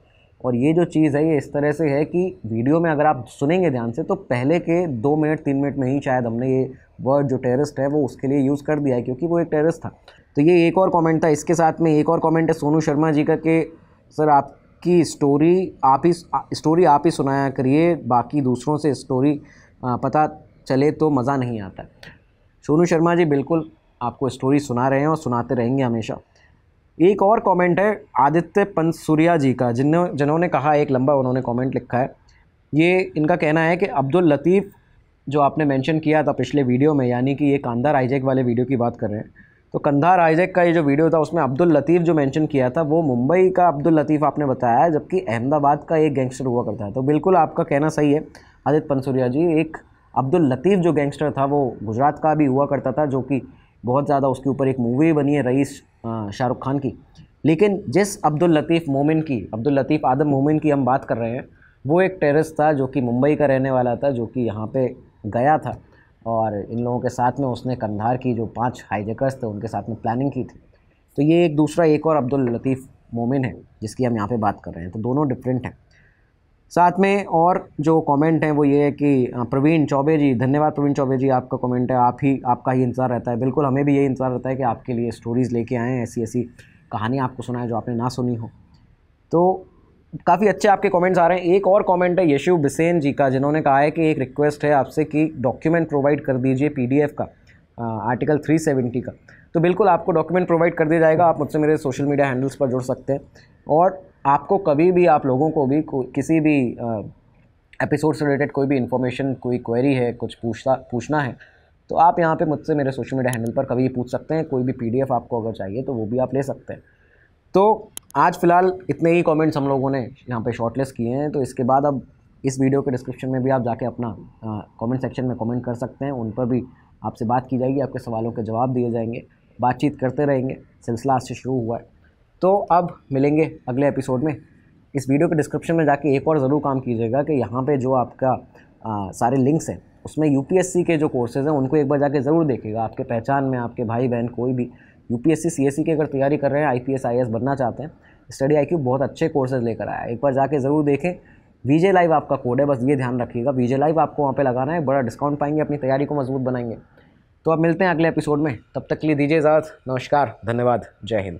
और ये जो चीज़ है ये इस तरह से है कि वीडियो में अगर आप सुनेंगे ध्यान से तो पहले के दो मिनट तीन मिनट में ही शायद हमने ये वर्ड जो टेररिस्ट है वो उसके लिए यूज़ कर दिया है क्योंकि वो एक टेररिस्ट था तो ये एक और कमेंट था इसके साथ में एक और कमेंट है सोनू शर्मा जी का कि सर आपकी स्टोरी आप ही स्टोरी आप ही सुनाया करिए बाकी दूसरों से स्टोरी पता चले तो मज़ा नहीं आता सोनू शर्मा जी बिल्कुल आपको स्टोरी सुना रहे हैं और सुनाते रहेंगे हमेशा एक और कमेंट है आदित्य पंसूरिया जी का जिन जिन्होंने कहा एक लंबा उन्होंने कमेंट लिखा है ये इनका कहना है कि अब्दुल लतीफ़ जो आपने मेंशन किया था पिछले वीडियो में यानी कि ये कांधार आइजैक वाले वीडियो की बात कर रहे हैं तो कंधार आइजैक का ये जो वीडियो था उसमें अब्दुल लतीफ़ जो मैंशन किया था वो मुंबई का अब्दुल लतीफ़ आपने बताया जबकि अहमदाबाद का एक गैंगस्टर हुआ करता है तो बिल्कुल आपका कहना सही है आदित्य पंसूरिया जी एक अब्दुल लतीफ़ जो गैंगस्टर था वो गुजरात का भी हुआ करता था जो कि बहुत ज़्यादा उसके ऊपर एक मूवी बनी है रईस शाहरुख खान की लेकिन जिस अब्दुल लतीफ़ मोमिन की अब्दुल लतीफ़ आदम मोमिन की हम बात कर रहे हैं वो एक टेररिस्ट था जो कि मुंबई का रहने वाला था जो कि यहाँ पे गया था और इन लोगों के साथ में उसने कंधार की जो पांच हाईजेकर्स थे उनके साथ में प्लानिंग की थी तो ये एक दूसरा एक और अब्दुल लतीफ़ मोमिन है जिसकी हम यहाँ पे बात कर रहे हैं तो दोनों डिफरेंट हैं साथ में और जो कमेंट हैं वो ये है कि प्रवीण चौबे जी धन्यवाद प्रवीण चौबे जी आपका कमेंट है आप ही आपका ही इंतज़ार रहता है बिल्कुल हमें भी यही इंतज़ार रहता है कि आपके लिए स्टोरीज़ लेके आएँ ऐसी ऐसी कहानियाँ आपको सुनाएं जो आपने ना सुनी हो तो काफ़ी अच्छे आपके कमेंट्स आ रहे हैं एक और कमेंट है यशु बिसेन जी का जिन्होंने कहा है कि एक रिक्वेस्ट है आपसे कि डॉक्यूमेंट प्रोवाइड कर दीजिए पी का आर्टिकल थ्री का तो बिल्कुल आपको डॉक्यूमेंट प्रोवाइड कर दिया जाएगा आप मुझसे मेरे सोशल मीडिया हैंडल्स पर जुड़ सकते हैं और आपको कभी भी आप लोगों को भी किसी भी एपिसोड से रिलेटेड कोई भी इन्फॉर्मेशन कोई क्वेरी है कुछ पूछता पूछना है तो आप यहाँ पे मुझसे मेरे सोशल मीडिया हैंडल पर कभी पूछ सकते हैं कोई भी पीडीएफ आपको अगर चाहिए तो वो भी आप ले सकते हैं तो आज फ़िलहाल इतने ही कमेंट्स हम लोगों ने यहाँ पे शॉर्टलिस्ट किए हैं तो इसके बाद अब इस वीडियो के डिस्क्रिप्शन में भी आप जाके अपना कमेंट सेक्शन में कमेंट कर सकते हैं उन पर भी आपसे बात की जाएगी आपके सवालों के जवाब दिए जाएंगे बातचीत करते रहेंगे सिलसिला आज से शुरू हुआ है तो अब मिलेंगे अगले एपिसोड में इस वीडियो के डिस्क्रिप्शन में जाके एक और ज़रूर काम कीजिएगा कि यहाँ पे जो आपका आ, सारे लिंक्स हैं उसमें यू के जो कोर्सेज़ हैं उनको एक बार जाके ज़रूर देखिएगा आपके पहचान में आपके भाई बहन कोई भी यू एस सी की अगर तैयारी कर रहे हैं आई एस बनना चाहते हैं स्टडी आई बहुत अच्छे कोर्सेज लेकर आया है एक बार जाके ज़रूर देखें वीजे लाइव आपका कोड है बस ये ध्यान रखिएगा वीजे लाइव आपको वहाँ पे लगाना है बड़ा डिस्काउंट पाएंगे अपनी तैयारी को मजबूत बनाएंगे तो अब मिलते हैं अगले एपिसोड में तब तक के लिए दीजिए इजाज़त नमस्कार धन्यवाद जय हिंद